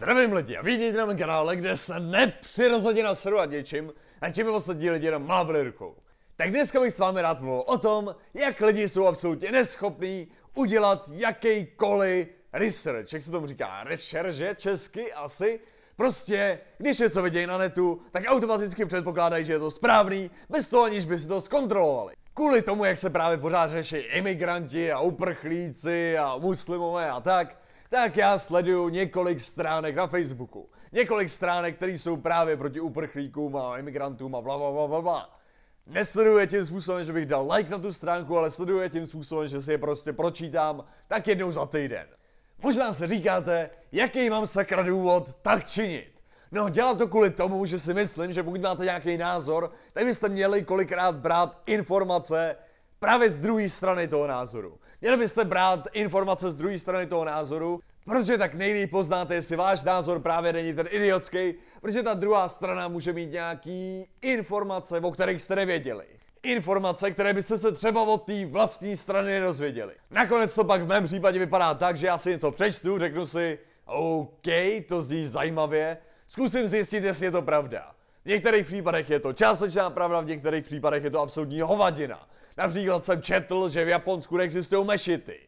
Zdravím lidi a vítejte na mém kanále, kde se nepřirozeně naseru a něčím, a čím vlastně lidi jenom mávli rukou. Tak dneska bych s vámi rád mluvil o tom, jak lidi jsou absolutně neschopní udělat jakýkoliv research, jak se tomu říká, rešerže česky asi. Prostě, když něco vidějí na netu, tak automaticky předpokládají, že je to správný, bez toho aniž by si to zkontrolovali. Kvůli tomu, jak se právě pořád řeší imigranti a uprchlíci a muslimové a tak, tak já sleduju několik stránek na Facebooku. Několik stránek, které jsou právě proti uprchlíkům a imigrantům a bla, bla, bla, bla. Nesleduje tím způsobem, že bych dal like na tu stránku, ale sleduje tím způsobem, že si je prostě pročítám tak jednou za týden. Možná se říkáte, jaký mám sakra důvod tak činit. No, dělám to kvůli tomu, že si myslím, že pokud máte nějaký názor, tak byste měli kolikrát brát informace právě z druhé strany toho názoru. Měli byste brát informace z druhé strany toho názoru, protože tak nejlíp poznáte, jestli váš názor právě není ten idiotský, protože ta druhá strana může mít nějaký informace, o kterých jste nevěděli. Informace, které byste se třeba od té vlastní strany nedozvěděli. Nakonec to pak v mém případě vypadá tak, že já si něco přečtu, řeknu si, OK, to zní zajímavě, zkusím zjistit, jestli je to pravda. V některých případech je to částečná pravda, v některých případech je to absolutní hovadina. Například jsem četl, že v Japonsku neexistují mešity.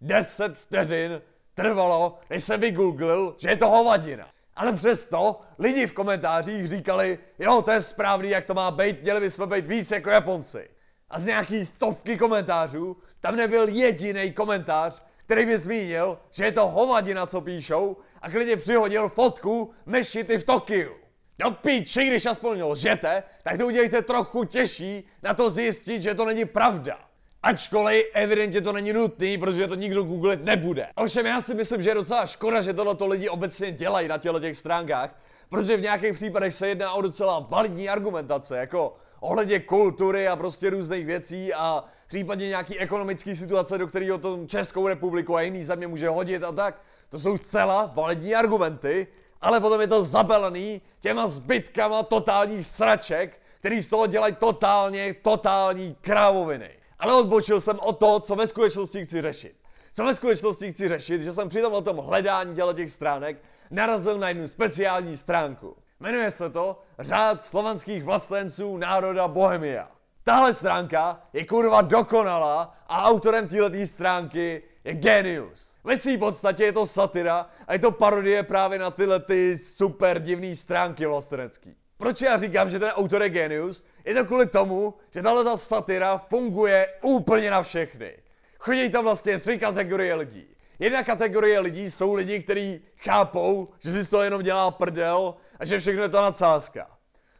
10 vteřin trvalo, než jsem vygooglil, že je to hovadina. Ale přesto lidi v komentářích říkali, jo, to je správný, jak to má být, měli bychom být víc jako Japonci. A z nějaký stovky komentářů tam nebyl jediný komentář, který by zmínil, že je to hovadina, co píšou a klidně přihodil fotku mešity v Tokiu. Do no píči, když aspoň lžete, tak to udělejte trochu těžší na to zjistit, že to není pravda. Ačkoliv evidentně to není nutný, protože to nikdo googlet nebude. Ovšem já si myslím, že je docela škoda, že to lidi obecně dělají na těchto těch stránkách, protože v nějakých případech se jedná o docela validní argumentace, jako ohledně kultury a prostě různých věcí a případně nějaký ekonomický situace, do kterého tom Českou republiku a jiný země může hodit a tak. To jsou zcela validní argumenty, ale potom je to zabelený těma zbytkama totálních sraček, který z toho dělají totálně, totální krávoviny. Ale odbočil jsem o to, co ve skutečnosti chci řešit. Co ve skutečnosti chci řešit, že jsem při tom o tom hledání dělat těch stránek narazil na jednu speciální stránku. Jmenuje se to Řád slovanských vlastenců národa Bohemia. Tahle stránka je kurva dokonalá a autorem této stránky je genius. Ve své podstatě je to satira a je to parodie právě na tyhle ty super divné stránky vlastenecký. Proč já říkám, že ten autor je genius? Je to kvůli tomu, že tahle ta satira funguje úplně na všechny. Chodí tam vlastně tři kategorie lidí. Jedna kategorie lidí jsou lidi, kteří chápou, že si z toho jenom dělá prdel a že všechno je to nadsázka.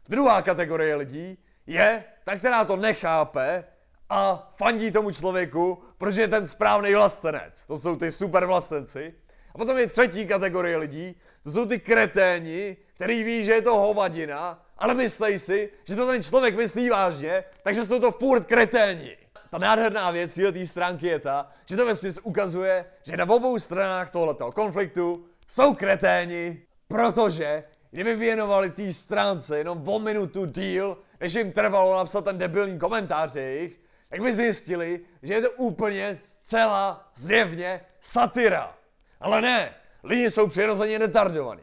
Druhá kategorie lidí je, ta, která to nechápe a fandí tomu člověku, protože je ten správný vlastenec. To jsou ty super vlastenci. A potom je třetí kategorie lidí, to jsou ty kreténi, který ví, že je to hovadina, ale myslej si, že to ten člověk myslí vážně, takže jsou to furt kreténi. Ta nádherná věc té stránky je ta, že to ve smyslu ukazuje, že na obou stranách tohoto konfliktu jsou kreténi, protože Kdyby věnovali té stránce jenom o minutu díl, než jim trvalo napsat ten debilní komentář jejich, tak by zjistili, že je to úplně zcela zjevně satyra. Ale ne, lidi jsou přirozeně retardovaní.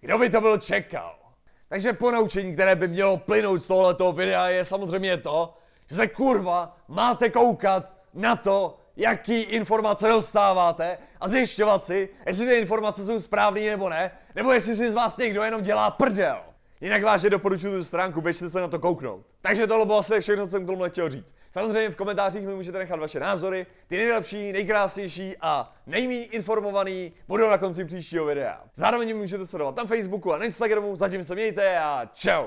Kdo by to byl čekal? Takže ponaučení, které by mělo plynout z tohoto videa, je samozřejmě to, že se kurva máte koukat na to, jaký informace dostáváte a zjišťovat si, jestli ty informace jsou správné nebo ne, nebo jestli si z vás někdo jenom dělá prdel. Jinak vážně doporučuji tu stránku, běžte se na to kouknout. Takže tohle bylo asi všechno, co jsem k tomu chtěl říct. Samozřejmě v komentářích mi můžete nechat vaše názory, ty nejlepší, nejkrásnější a nejméně informovaný budou na konci příštího videa. Zároveň můžete sledovat na Facebooku a na Instagramu, zatím se mějte a čau!